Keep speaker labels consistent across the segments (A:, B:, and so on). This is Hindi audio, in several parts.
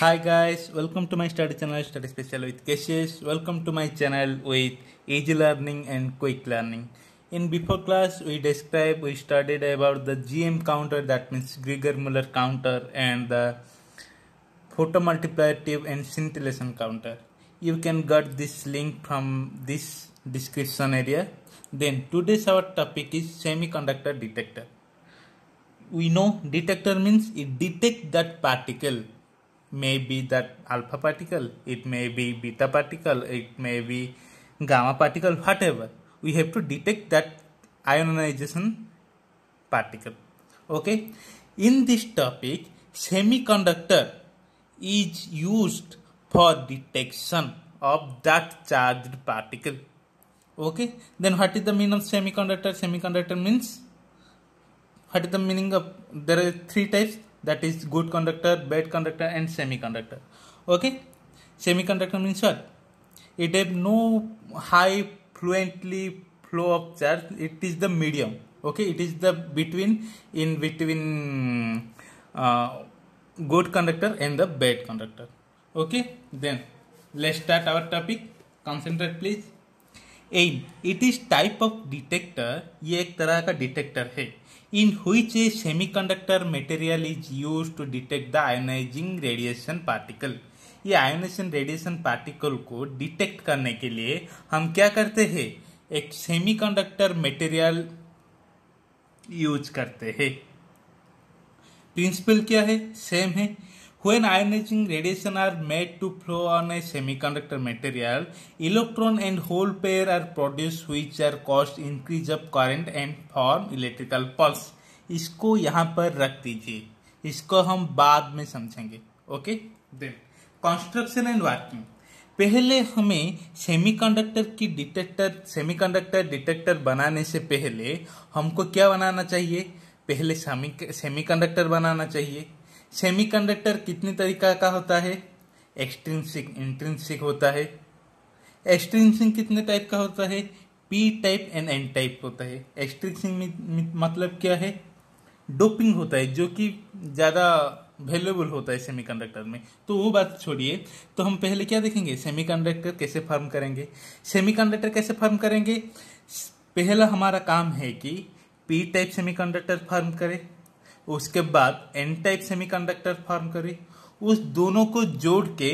A: Hi guys, welcome to my study channel Study Special with Keshesh. Welcome to my channel with Easy Learning and Quick Learning. In before class, we described, we studied about the GM counter that means Geiger-Müller counter and the photomultiplicative and scintillation counter. You can get this link from this description area. Then today's our topic is semiconductor detector. We know detector means it detects that particle may be that alpha particle, it may be beta particle, it may be gamma particle, whatever. We have to detect that ionization particle. Okay. In this topic, semiconductor is used for detection of that charged particle. Okay. Then what is the meaning of semiconductor? Semiconductor means what is the meaning of there are three types that is good conductor bad conductor and semiconductor okay semiconductor means what it have no high fluently flow of charge it is the medium okay it is the between in between uh, good conductor and the bad conductor okay then let's start our topic concentrate please um it is type of detector ये एक तरह का डिटेक्टर है in which a semiconductor material is used to detect the ionizing radiation particle ये आयोनेशन रेडिएशन पार्टिकल को डिटेक्ट करने के लिए हम क्या करते हैं एक सेमीकंडक्टर मटेरियल यूज करते हैं प्रिंसिपल क्या है सेम है When ionizing radiation are made to flow on a semiconductor material, electron and hole pair are produced which are caused increase of current and form electrical pulse. इसको यहाँ पर रख दीजिए इसको हम बाद में समझेंगे okay then construction and working पहले हमें सेमीकंडक्टर की डिटेक्टर सेमीकंडक्टर डिटेक्टर बनाने से पहले हमको क्या बनाना चाहिए पहले सेमीकंडक्टर बनाना चाहिए सेमीकंडक्टर कितने तरीका का होता है एक्सट्रिंसिक इंट्रिंसिक होता है एक्सट्रिंसिक कितने टाइप का होता है P type and N type होता है एक्सट्रिंसिक मतलब क्या है डोपिंग होता है जो कि ज़्यादा वेल्युएबल होता है सेमीकंडक्टर में तो वो बात छोड़िए तो हम पहले क्या देखेंगे सेमीकंडक्टर कैसे फॉर्म करेंगे सेमीकंडक्टर कैसे फॉर्म करेंगे पहला हमारा काम है कि पी टाइप सेमीकंडक्टर फॉर्म करें उसके बाद एन टाइप सेमीकंडक्टर फॉर्म करे उस दोनों को जोड़ के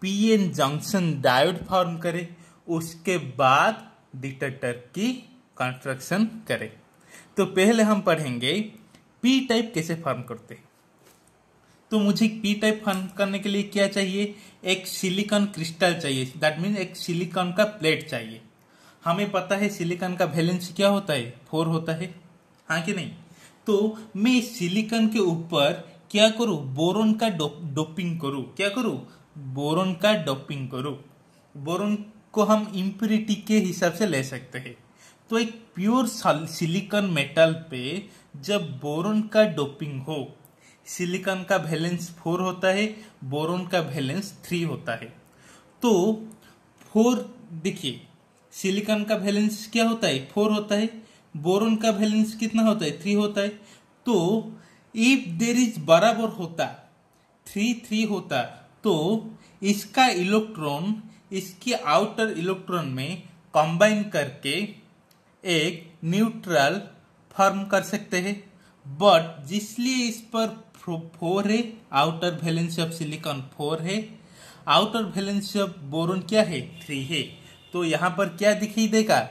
A: P N junction diode form करे उसके बाद डिटेक्टर की कंस्ट्रक्शन करे तो पहले हम पढ़ेंगे पी टाइप कैसे फॉर्म करते तो मुझे पी टाइप फॉर्म करने के लिए क्या चाहिए एक सिलिकॉन क्रिस्टल चाहिए दैट मीन एक सिलिकॉन का प्लेट चाहिए हमें पता है सिलिकॉन का वैलेंस क्या होता है फोर होता है हाँ कि नहीं तो मैं सिलिकन के ऊपर क्या करूँ बोरोन का डो, डोपिंग करूँ क्या करूँ बोरोन का डोपिंग करूँ बोरोन को हम इम्प्यूरिटी के हिसाब से ले सकते हैं तो एक प्योर सिलिकन मेटल पे जब बोरोन का डोपिंग हो सिलिकन का बैलेंस फोर होता है बोरोन का बैलेंस थ्री होता है तो फोर देखिए सिलिकन का बैलेंस क्या होता है फोर होता है बोरोन का वैलेंस कितना होता है थ्री होता है तो इफ देर इज बराबर होता थ्री थ्री होता तो इसका इलेक्ट्रॉन इसके आउटर इलेक्ट्रॉन में कंबाइन करके एक न्यूट्रल फॉर्म कर सकते हैं बट जिसलिए इस पर फोर है outer valence of silicon four है आउटर वैलेंस ऑफ बोरोन क्या है थ्री है तो यहाँ पर क्या दिखाई देगा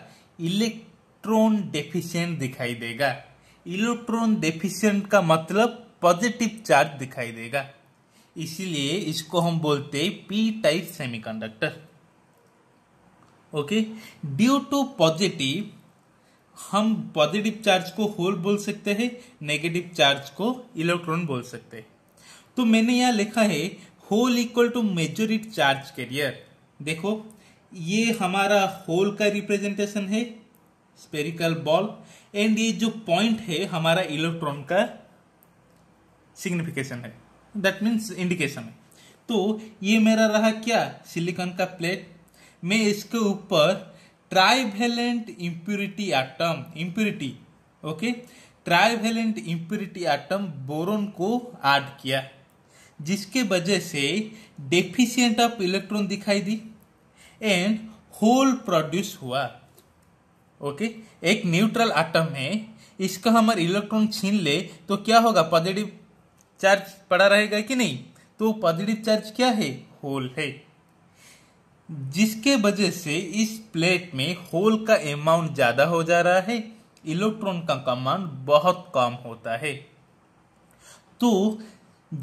A: इलेक्ट इलेक्ट्रॉन डेफिशिएंट दिखाई देगा इलेक्ट्रॉन डेफिशिएंट का मतलब पॉजिटिव चार्ज दिखाई देगा इसीलिए इसको हम बोलते हैं P type semiconductor okay due to positive हम पॉजिटिव चार्ज को होल बोल सकते हैं नेगेटिव चार्ज को इलेक्ट्रॉन बोल सकते हैं तो मैंने यहाँ लिखा है hole equal to majority charge carrier देखो ये हमारा होल का रिप्रेजेंटेशन है स्पेरिकल बॉल एंड ये जो पॉइंट है हमारा इलेक्ट्रॉन का सिग्निफिकेशन है दैट मीन्स इंडिकेशन है तो ये मेरा रहा क्या सिलिकॉन का प्लेट मैं इसके ऊपर trivalent impurity atom impurity okay trivalent impurity atom boron को ऐड किया जिसके वजह से डेफिशियंट ऑफ इलेक्ट्रॉन दिखाई दी एंड होल प्रोड्यूस हुआ ओके एक न्यूट्रल आटम है इसका हमारे इलेक्ट्रॉन छीन ले तो क्या होगा पॉजिटिव चार्ज पड़ा रहेगा कि नहीं तो पॉजिटिव चार्ज क्या है होल है जिसके वजह से इस प्लेट में होल का अमाउंट ज़्यादा हो जा रहा है इलेक्ट्रॉन का अमाउंट बहुत कम होता है तो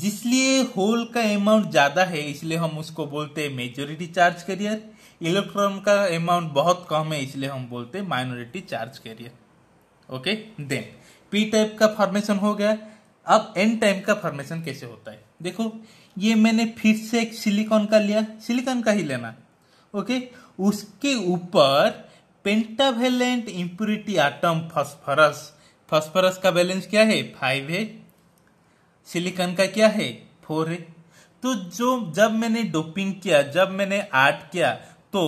A: जिसलिए होल का अमाउंट ज़्यादा है इसलिए हम उसको बोलते हैं मेजोरिटी चार्ज करियर इलेक्ट्रॉन का अमाउंट बहुत कम है इसलिए हम बोलते हैं minority charge carrier okay then P type का फॉर्मेशन हो गया अब एन टाइप का फॉर्मेशन कैसे होता है देखो ये मैंने फिर से एक सिलिकॉन का लिया सिलिकॉन का ही लेना ओके उसके ऊपर pentavalent impurity atom phosphorus phosphorus का बैलेंस क्या है फाइव है सिलिकॉन का क्या है फोर है तो जो जब मैंने डोपिंग किया जब मैंने आर्ट किया तो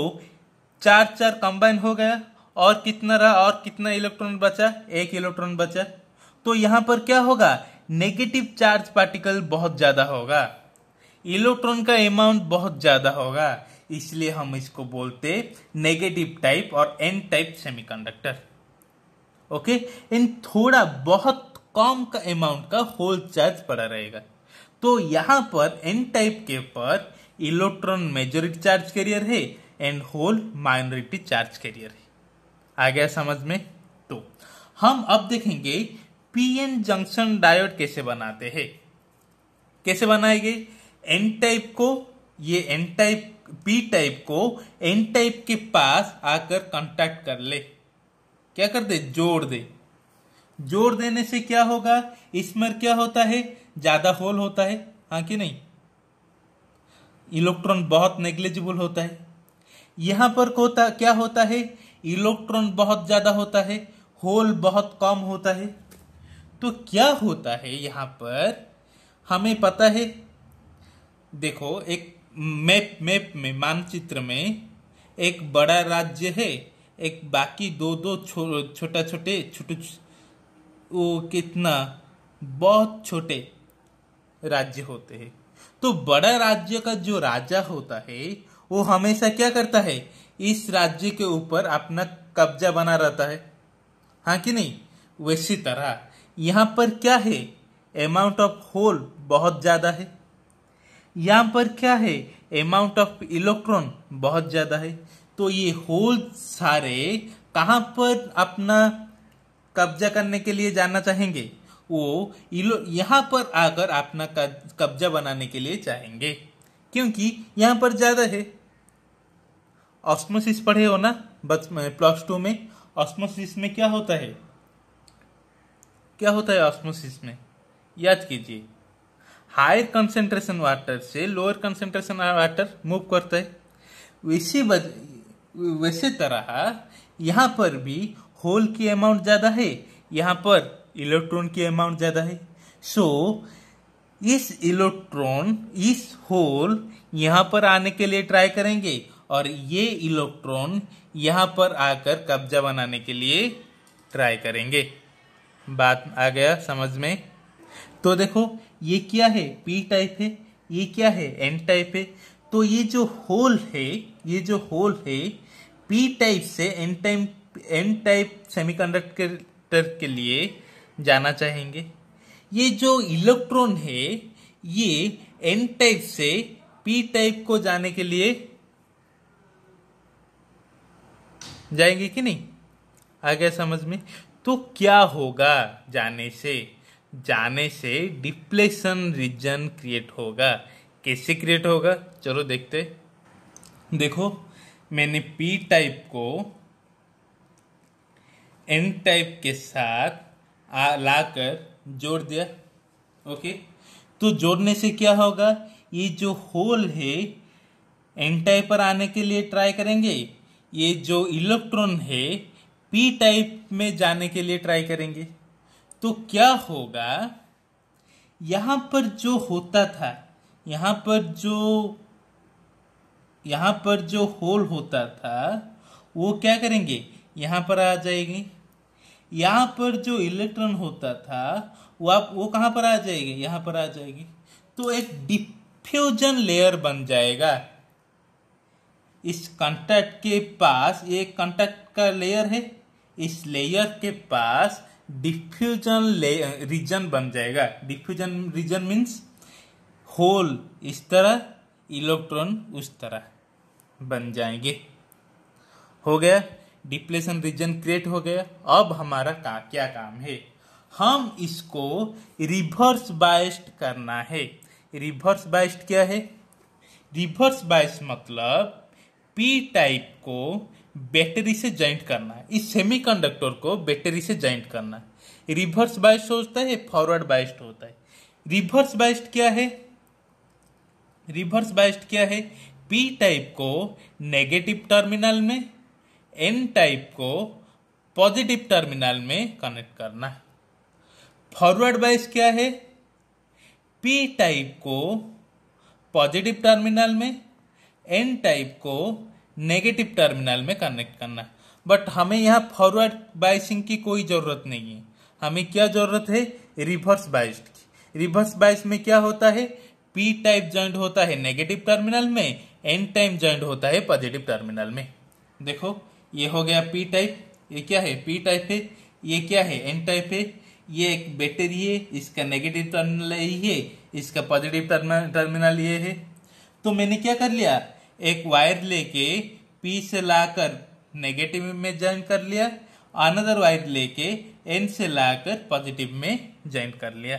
A: चार चार कंबाइन हो गया और कितना रहा और कितना इलेक्ट्रॉन बचा एक इलेक्ट्रॉन बचा तो यहां पर क्या होगा नेगेटिव चार्ज पार्टिकल बहुत ज़्यादा होगा इलेक्ट्रॉन का अमाउंट बहुत ज़्यादा होगा इसलिए हम इसको बोलते नेगेटिव टाइप और एन टाइप सेमीकंडक्टर ओके इन थोड़ा बहुत कम का अमाउंट का होल चार्ज पड़ा रहेगा तो यहां पर एन टाइप के पर इलेक्ट्रॉन मेजोरिटी चार्ज कैरियर है and hole minority charge carrier है आ गया समझ में तो हम अब देखेंगे पीएन जंक्शन डायोड कैसे बनाते हैं कैसे बनाएंगे एन टाइप को ये एन टाइप पी टाइप को एन टाइप के पास आकर कांटेक्ट कर ले क्या कर दे जोड़ दे जोड़ देने से क्या होगा इसमें क्या होता है ज्यादा होल होता है हाँ कि नहीं इलेक्ट्रॉन बहुत नेग्लेजिबल होता है यहाँ पर होता क्या होता है इलेक्ट्रॉन बहुत ज़्यादा होता है होल बहुत कम होता है तो क्या होता है यहाँ पर हमें पता है देखो एक मैप मैप में मानचित्र में एक बड़ा राज्य है एक बाकी दो दो छो, छोटा छोटे छोटे वो कितना बहुत छोटे राज्य होते हैं तो बड़ा राज्य का जो राजा होता है वो हमेशा क्या करता है इस राज्य के ऊपर अपना कब्जा बना रहता है हाँ कि नहीं वैसी तरह यहाँ पर क्या है अमाउंट ऑफ होल बहुत ज़्यादा है यहाँ पर क्या है अमाउंट ऑफ इलेक्ट्रॉन बहुत ज़्यादा है तो ये होल सारे कहाँ पर अपना कब्जा करने के लिए जाना चाहेंगे वो यहाँ पर आकर अपना कब्जा बनाने के लिए चाहेंगे क्योंकि यहाँ पर ज़्यादा है ऑस्मोसिस पढ़े हो ना प्लस टू में ऑस्मोसिस में क्या होता है क्या होता है ऑस्मोसिस में याद कीजिए हायर कंसेंट्रेशन वाटर से लोअर कंसेंट्रेशन वाटर मूव करता है वैसे बद, वैसे तरह यहाँ पर भी होल की अमाउंट ज़्यादा है यहाँ पर इलेक्ट्रॉन की अमाउंट ज़्यादा है सो so, इस इलेक्ट्रॉन इस होल यहाँ पर आने के लिए ट्राई करेंगे और ये इलेक्ट्रॉन यहाँ पर आकर कब्जा बनाने के लिए ट्राई करेंगे बात आ गया समझ में तो देखो ये क्या है पी टाइप है ये क्या है एन टाइप है तो ये जो होल है ये जो होल है पी टाइप से N type N type semiconductor के लिए जाना चाहेंगे ये जो इलेक्ट्रॉन है ये एन टाइप से पी टाइप को जाने के लिए जाएंगे कि नहीं आ गया समझ में तो क्या होगा जाने से जाने से डिप्लेशन रीजन क्रिएट होगा कैसे क्रिएट होगा चलो देखते देखो मैंने पी टाइप को एन टाइप के साथ आ, लाकर जोड़ दिया ओके तो जोड़ने से क्या होगा ये जो होल है एन टाइप पर आने के लिए ट्राई करेंगे ये जो इलेक्ट्रॉन है पी टाइप में जाने के लिए ट्राई करेंगे तो क्या होगा यहां पर जो होता था यहाँ पर जो यहां पर जो होल होता था वो क्या करेंगे यहाँ पर आ जाएगी यहाँ पर जो इलेक्ट्रॉन होता था वो आप वो कहाँ पर आ जाएगी यहाँ पर आ जाएगी तो एक डिफ्यूजन लेयर बन जाएगा इस कंटेक्ट के पास एक कंटेक्ट का लेयर है इस लेयर के पास डिफ्यूजन ले रीजन बन जाएगा डिफ्यूजन रीजन मीन्स होल इस तरह इलेक्ट्रॉन उस तरह बन जाएंगे हो गया डिप्लेशन रीजन क्रिएट हो गया अब हमारा का, क्या काम है हम इसको रिवर्स बाइस्ड करना है रिवर्स बाइस्ड क्या है रिवर्स बाइस मतलब पी टाइप को बैटरी से ज्वाइंट करना है इस सेमीकंडक्टर को बैटरी से ज्वाइंट करना है रिवर्स बाइस होता है फॉरवर्ड बाइस्ड होता है रिवर्स बाइस्ड क्या है रिवर्स बाइस्ड क्या है पी टाइप को नेगेटिव टर्मिनल में एन टाइप को पॉजिटिव टर्मिनल में कनेक्ट करना है फॉरवर्ड बाइस क्या है पी टाइप को पॉजिटिव टर्मिनल में एन टाइप को नेगेटिव टर्मिनल में कनेक्ट करना है बट हमें यहाँ फॉरवर्ड बाइसिंग की कोई ज़रूरत नहीं है हमें क्या ज़रूरत है रिवर्स बाइस की रिवर्स बाइस में क्या होता है पी टाइप जॉइंट होता है नेगेटिव टर्मिनल में एन टाइप जॉइंट होता है पॉजिटिव टर्मिनल में देखो ये हो गया पी टाइप ये क्या है पी टाइप है ये क्या है एन टाइप है ये एक बैटरी है इसका नेगेटिव टर्मिनल यही है इसका पॉजिटिव टर्मिनल ये है तो मैंने क्या कर लिया एक वायर लेके पी से लाकर नेगेटिव में ज्वाइन कर लिया अनदर वायर लेके एन से लाकर पॉजिटिव में ज्वाइन कर लिया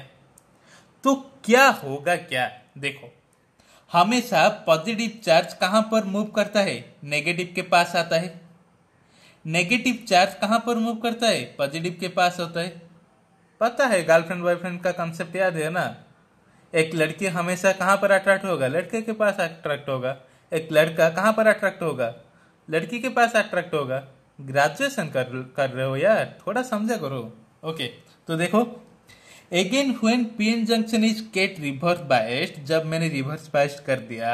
A: तो क्या होगा क्या देखो हमेशा पॉजिटिव चार्ज कहां पर मूव करता है नेगेटिव के पास आता है नेगेटिव चार्ज कहां पर मूव करता है पॉजिटिव के पास होता है पता है गर्लफ्रेंड बॉयफ्रेंड का कंसेप्ट याद है ना एक लड़की हमेशा कहां पर अट्रैक्ट होगा लड़के के पास अट्रैक्ट होगा एक लड़का कहाँ पर अट्रैक्ट होगा लड़की के पास अट्रैक्ट होगा ग्रेजुएशन कर कर रहे हो यार थोड़ा समझा करो ओके तो देखो again when PN junction is kept reverse biased जब मैंने रिवर्स बाइस्ट कर दिया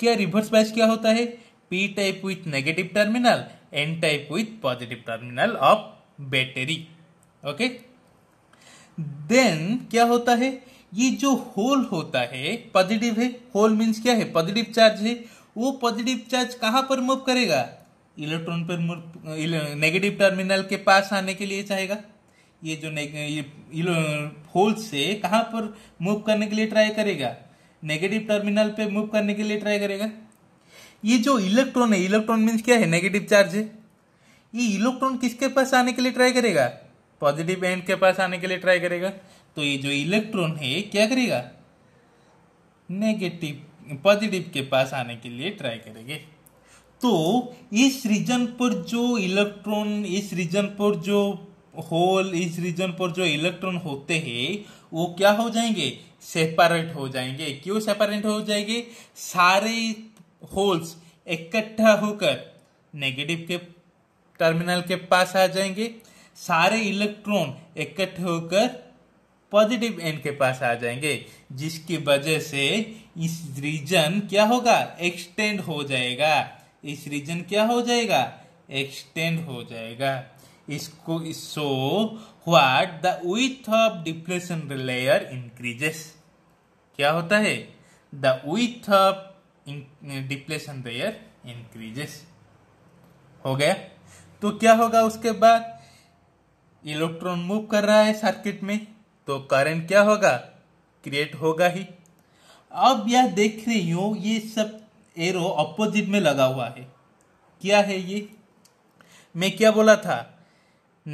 A: क्या रिवर्स बाइस क्या होता है P type with negative terminal N type with positive terminal of battery okay then क्या होता है ये जो होल होता है पॉजिटिव है होल मीन्स क्या है पॉजिटिव चार्ज है वो पॉजिटिव चार्ज कहाँ पर मूव करेगा इलेक्ट्रॉन पर नेगेटिव टर्मिनल के पास आने के लिए चाहेगा ये जो होल से कहाँ पर मूव करने के लिए ट्राई करेगा नेगेटिव टर्मिनल पे मूव करने के लिए ट्राई करेगा ये जो इलेक्ट्रॉन है इलेक्ट्रॉन मीन्स क्या है नेगेटिव चार्ज है ये इलेक्ट्रॉन किसके पास आने के लिए ट्राई करेगा पॉजिटिव एंड के पास आने के लिए ट्राई करेगा तो ये जो इलेक्ट्रॉन है क्या करेगा नेगेटिव पॉजिटिव के पास आने के लिए ट्राई करेंगे तो इस रीजन पर जो इलेक्ट्रॉन इस रीजन पर जो होल इस रीजन पर जो इलेक्ट्रॉन होते हैं वो क्या हो जाएंगे सेपरेट हो जाएंगे क्यों सेपरेट हो जाएंगे सारे होल्स इकट्ठा होकर नेगेटिव के टर्मिनल के पास आ जाएंगे सारे इलेक्ट्रॉन इकट्ठे होकर पॉजिटिव एन के पास आ जाएंगे जिसकी वजह से इस रीजन क्या होगा एक्सटेंड हो जाएगा इस रीजन क्या हो जाएगा एक्सटेंड हो जाएगा इसको so what the width of depression layer increases क्या होता है the width of depletion layer increases हो गया तो क्या होगा उसके बाद इलेक्ट्रॉन मूव कर रहा है सर्किट में तो करंट क्या होगा क्रिएट होगा ही अब यह देख रही हो ये सब एरो अपोजिट में लगा हुआ है क्या है ये मैं क्या बोला था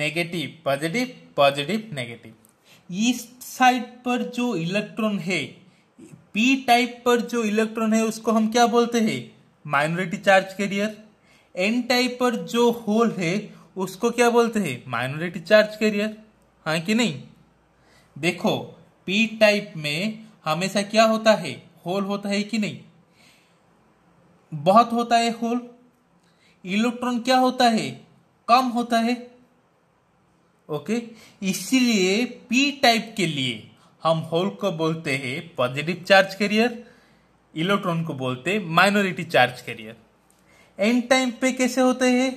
A: नेगेटिव पॉजिटिव पॉजिटिव नेगेटिव इस साइड पर जो इलेक्ट्रॉन है पी टाइप पर जो इलेक्ट्रॉन है उसको हम क्या बोलते हैं minority charge carrier N type पर जो होल है उसको क्या बोलते हैं माइनॉरिटी चार्ज कैरियर हाँ कि नहीं देखो पी टाइप में हमेशा क्या होता है होल होता है कि नहीं बहुत होता है होल इलेक्ट्रॉन क्या होता है कम होता है ओके इसीलिए पी टाइप के लिए हम होल को बोलते हैं पॉजिटिव चार्ज कैरियर इलेक्ट्रॉन को बोलते हैं minority charge carrier N type पे कैसे होते हैं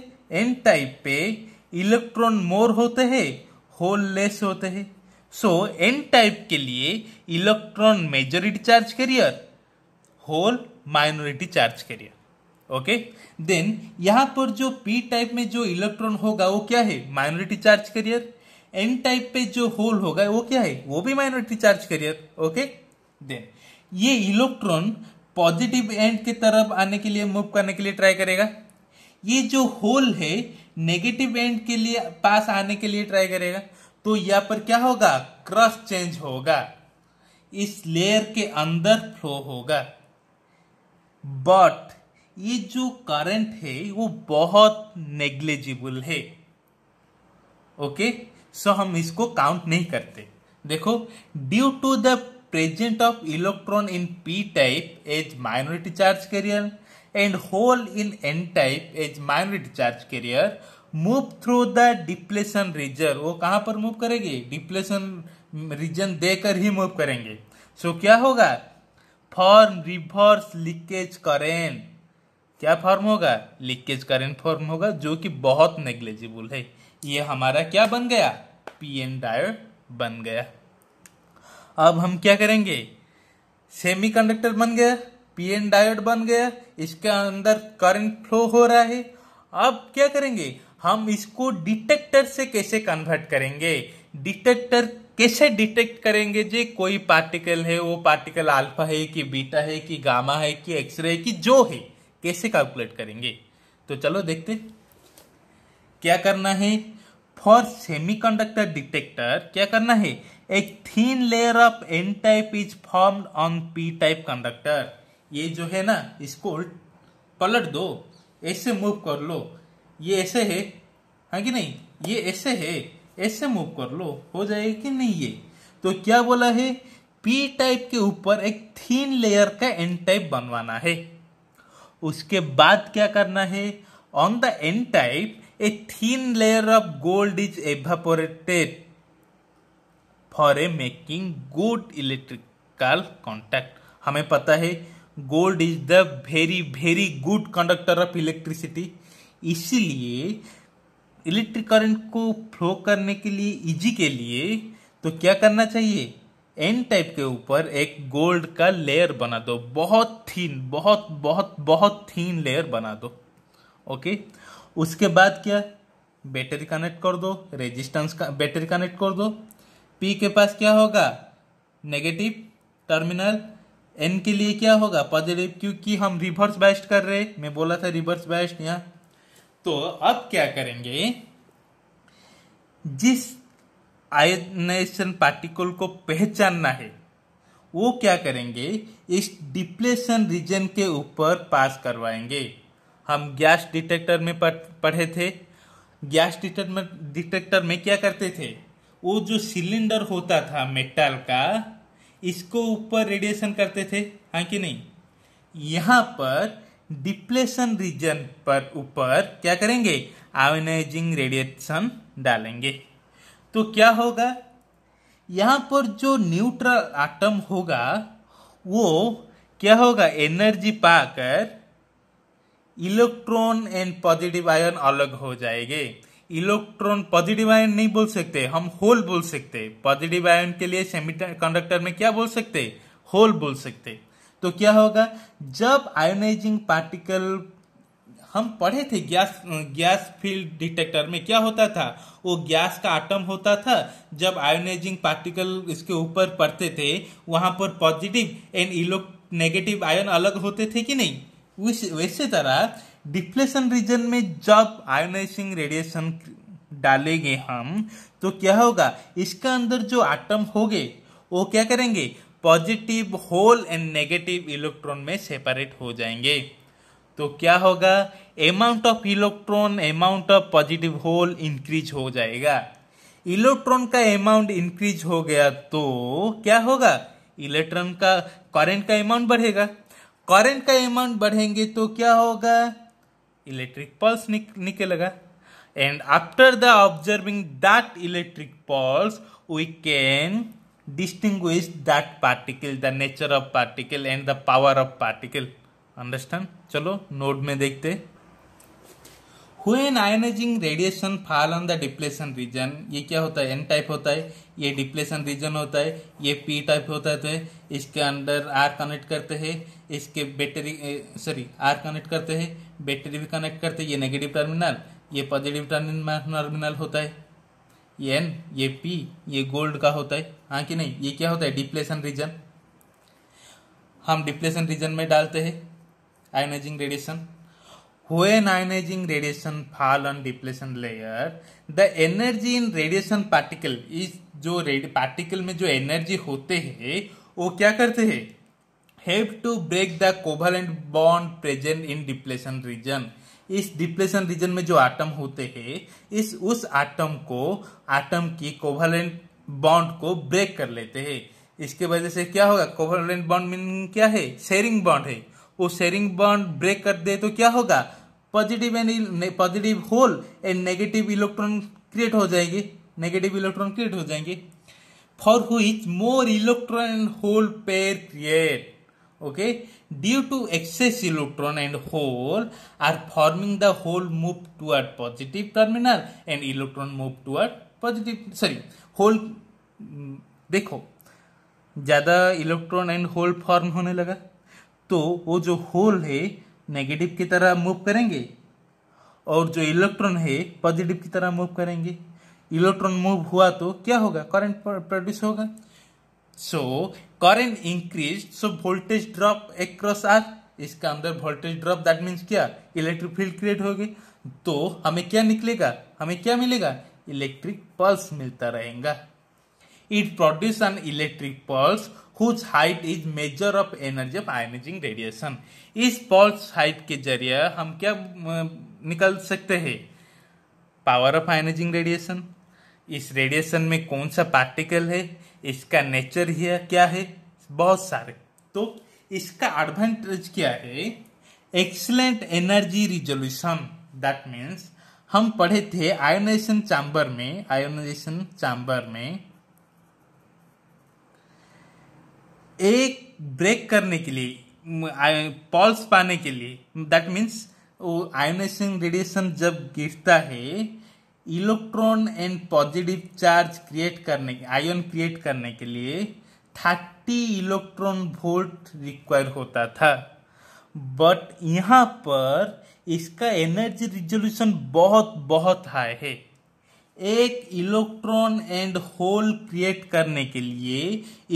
A: एन टाइप पे इलेक्ट्रॉन मोर होते हैं होल लेस होते हैं सो एन टाइप के लिए electron majority charge carrier hole minority charge carrier okay then यहां पर जो पी टाइप में जो इलेक्ट्रॉन होगा वो क्या है minority charge carrier N type पे जो होल होगा वो क्या है वो भी minority charge carrier okay then ये इलेक्ट्रॉन पॉजिटिव एंड की तरफ आने के लिए मूव करने के लिए ट्राई करेगा ये जो होल है नेगेटिव एंड के लिए पास आने के लिए ट्राई करेगा तो यहाँ पर क्या होगा क्रॉस चेंज होगा इस लेयर के अंदर फ्लो होगा बट ये जो करंट है वो बहुत नेग्लेजिबल है ओके सो हम इसको काउंट नहीं करते देखो due to the present of electron in P type as minority charge carrier and hole in N type as minority charge carrier move through the depletion region वो कहां पर मूव करेंगे डिप्लेशन रीजन देकर ही मूव करेंगे सो so, क्या होगा फॉर्म रिवर्स लीकेज करेंट क्या फॉर्म होगा लीकेज करेंट फॉर्म होगा जो कि बहुत नेग्लेजिबल है ये हमारा क्या बन गया पीएन डायोड बन गया अब हम क्या करेंगे सेमीकंडक्टर बन गया पीएन डायोड बन गया इसके अंदर करंट फ्लो हो रहा है अब क्या करेंगे हम इसको डिटेक्टर से कैसे कन्वर्ट करेंगे डिटेक्टर कैसे डिटेक्ट करेंगे जे कोई पार्टिकल है वो पार्टिकल अल्फा है कि बीटा है कि गामा है कि एक्सरे है कि जो है कैसे कैलकुलेट करेंगे तो चलो देखते क्या करना है फॉर सेमीकंडक्टर डिटेक्टर क्या करना है एक thin layer of N type is form on P type conductor ये जो है ना इसको पलट दो ऐसे मूव कर लो ये ऐसे है हाँ कि नहीं ये ऐसे है ऐसे मूव कर लो हो जाएगा कि नहीं ये तो क्या बोला है पी टाइप के ऊपर एक थीन लेयर का एन टाइप बनवाना है उसके बाद क्या करना है on the N type a thin layer of gold is evaporated for a making good electrical contact हमें पता है gold is the very very good conductor of electricity इसलिए इलेक्ट्रिक करंट को फ्लो करने के लिए इजी के लिए तो क्या करना चाहिए एन टाइप के ऊपर एक गोल्ड का लेयर बना दो बहुत थीन बहुत बहुत बहुत थीन लेयर बना दो ओके उसके बाद क्या बैटरी कनेक्ट कर दो रेजिस्टेंस का बैटरी कनेक्ट कर दो पी के पास क्या होगा नेगेटिव टर्मिनल एन के लिए क्या होगा पॉजिटिव क्योंकि हम रिवर्स बैस्ट कर रहे हैं मैं बोला था रिवर्स बैस्ट यहाँ तो अब क्या करेंगे जिस आयनाइजेशन पार्टिकल को पहचानना है वो क्या करेंगे इस डिप्लेशन रीजन के ऊपर पास करवाएंगे हम गैस डिटेक्टर में पढ़े थे गैस डिटेक्टर में क्या करते थे वो जो सिलेंडर होता था मेटल का इसको ऊपर रेडिएशन करते थे हाँ कि नहीं यहाँ पर डिप्लेशन रीजन पर ऊपर क्या करेंगे आयोनाइजिंग रेडिएशन डालेंगे तो क्या होगा यहां पर जो न्यूट्रल आटम होगा वो क्या होगा एनर्जी पाकर इलेक्ट्रॉन एंड पॉजिटिव आयन अलग हो जाएंगे इलेक्ट्रॉन पॉजिटिव आयन नहीं बोल सकते हम होल बोल सकते पॉजिटिव आयन के लिए सेमी कंडक्टर में क्या बोल सकते होल बोल सकते तो क्या होगा जब आयोनाइजिंग पार्टिकल हम पढ़े थे गैस गैस फील्ड डिटेक्टर में क्या होता था वो गैस का आटम होता था जब आयोनाइजिंग पार्टिकल इसके ऊपर पड़ते थे वहां पर पॉजिटिव एंड इलो नेगेटिव आयन अलग होते थे कि नहीं वैसे तरह डिफ्लेशन रीजन में जब आयोनाइजिंग रेडिएशन डालेंगे हम तो क्या होगा इसका अंदर जो आटम होंगे वो क्या करेंगे positive hole and negative electron में सेपरेट हो जाएंगे तो क्या होगा amount of electron amount of positive hole increase हो जाएगा इलेक्ट्रॉन का अमाउंट इंक्रीज हो गया तो क्या होगा इलेक्ट्रॉन का करंट का अमाउंट बढ़ेगा करंट का अमाउंट बढ़ेंगे तो क्या होगा इलेक्ट्रिक पल्स निक, निकलेगा and after the observing that electric pulse we can distinguish that particle the nature of particle and the power of particle understand चलो नोड में देखते When ionizing radiation fall on the depletion region ये क्या होता है n type होता है ये depletion region होता है ये p type होता है तो इसके अंदर r connect करते हैं इसके battery sorry r connect करते हैं battery भी connect करते हैं ये negative terminal, ये पॉजिटिव टर्मिनल होता है ये एन ये पी ये गोल्ड का होता है हाँ कि नहीं ये क्या होता है डिप्लेशन रीजन हम डिप्लेशन रीजन में डालते हैं ionizing radiation when ionizing radiation fall on depletion layer the energy in radiation particle इस जो पार्टिकल में जो एनर्जी होते हैं वो क्या करते हैं have to break the covalent bond present in depletion region इस डिप्लेशन रीजन में जो आटम होते हैं इस उस आटम को आटम की कोवलेंट बॉन्ड को ब्रेक कर लेते हैं इसके वजह से क्या होगा कोवलेंट बॉन्ड मीनिंग क्या है शेयरिंग बॉन्ड है वो शेयरिंग बॉन्ड ब्रेक कर दे तो क्या होगा positive and positive hole and negative electron create हो जाएंगे नेगेटिव इलेक्ट्रॉन क्रिएट हो जाएंगे फॉर हुई more electron and hole pair create okay due to excess electron and hole are forming the hole move toward positive terminal and electron move toward positive sorry hole देखो ज़्यादा इलेक्ट्रॉन एंड होल फॉर्म होने लगा तो वो जो होल है नेगेटिव की तरह मूव करेंगे और जो इलेक्ट्रॉन है पॉजिटिव की तरह मूव करेंगे इलेक्ट्रॉन मूव हुआ तो क्या होगा करंट प्रोड्यूस होगा current increase so voltage drop across R इसका अंदर वोल्टेज ड्रॉप दैट मीन्स क्या इलेक्ट्रिक फील्ड क्रिएट होगी तो हमें क्या निकलेगा हमें क्या मिलेगा इलेक्ट्रिक पल्स मिलता रहेगा it produce an electric pulse whose height is measure of energy of ionizing radiation इस पल्स हाइट के जरिए हम क्या निकल सकते हैं पावर ऑफ आयनाइजिंग रेडिएशन इस रेडिएशन में कौन सा पार्टिकल है इसका नेचर ही क्या है बहुत सारे तो इसका एडवांटेज क्या है excellent energy resolution that means हम पढ़े थे आयोनाइजेशन चैम्बर में आयोनाइजेशन चैम्बर में एक ब्रेक करने के लिए पॉल्स पाने के लिए दैट मीन्स आयोनाइजेशन रेडिएशन जब गिरता है electron and positive charge create करने आयन क्रिएट करने के लिए थर्टी इलेक्ट्रॉन वोल्ट रिक्वायर होता था बट यहाँ पर इसका एनर्जी रिजोल्यूशन बहुत बहुत हाई है एक इलेक्ट्रॉन एंड होल क्रिएट करने के लिए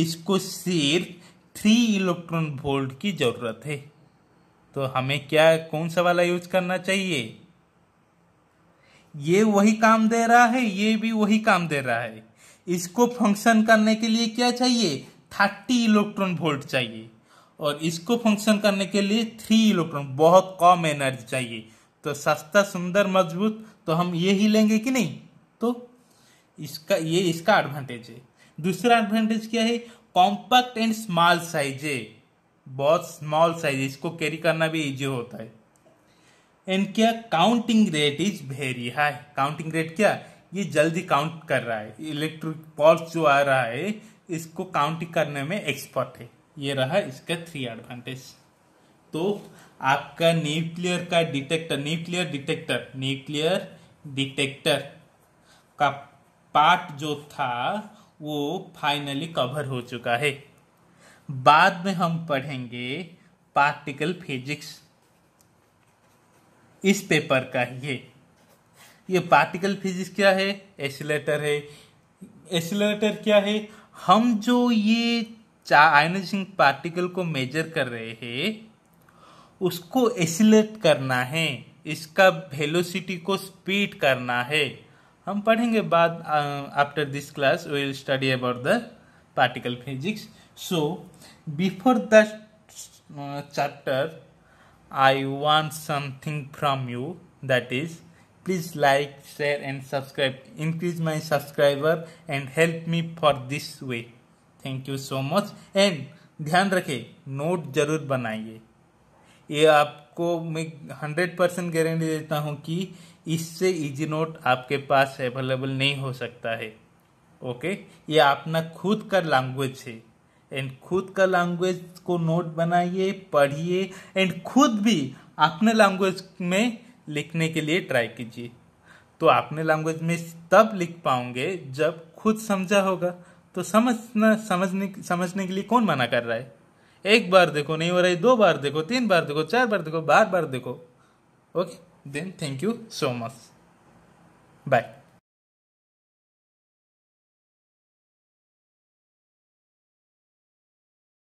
A: इसको सिर्फ थ्री इलेक्ट्रॉन वोल्ट की जरूरत है तो हमें क्या कौन सा वाला यूज करना चाहिए ये वही काम दे रहा है ये भी वही काम दे रहा है इसको फंक्शन करने के लिए क्या चाहिए थर्टी इलेक्ट्रॉन वोल्ट चाहिए और इसको फंक्शन करने के लिए थ्री इलेक्ट्रॉन बहुत कम एनर्जी चाहिए तो सस्ता सुंदर मजबूत तो हम ये ही लेंगे कि नहीं तो इसका ये इसका एडवांटेज है दूसरा एडवांटेज क्या है कॉम्पैक्ट एंड स्मॉल साइज है बहुत स्मॉल साइज इसको कैरी करना भी ईजी होता है क्या counting rate is very high counting rate क्या ये जल्दी काउंट कर रहा है इलेक्ट्रिक पॉल्स जो आ रहा है इसको काउंटिंग करने में एक्सपर्ट है ये रहा इसका थ्री एडवांटेज तो आपका न्यूक्लियर का detector nuclear detector nuclear detector का पार्ट जो था वो फाइनली कवर हो चुका है बाद में हम पढ़ेंगे पार्टिकल फिजिक्स इस पेपर का ये ये पार्टिकल फिजिक्स क्या है एसिलेटर है एसिलेटर क्या है हम जो ये आयनाइजिंग पार्टिकल को मेजर कर रहे हैं उसको एसिलेट करना है इसका वेलोसिटी को स्पीड करना है हम पढ़ेंगे बाद after this class we will study about the particle physics so before the chapter I want something from you. That is, please like, share, and subscribe. Increase my subscriber and help me for this way. Thank you so much. And ध्यान रखें नोट जरूर बनाइए ये आपको मैं हंड्रेड परसेंट गारंटी देता हूँ कि इससे इजी नोट आपके पास अवेलेबल नहीं हो सकता है ओके ये अपना खुद का लैंग्वेज है एंड खुद का लैंग्वेज को नोट बनाइए पढ़िए एंड खुद भी अपने लैंग्वेज में लिखने के लिए ट्राई कीजिए तो अपने लैंग्वेज में तब लिख पाओगे जब खुद समझा होगा तो समझना समझने समझने के लिए कौन मना कर रहा है एक बार देखो नहीं हो रहा है दो बार देखो तीन बार देखो चार बार देखो बार बार देखो okay then thank you so much bye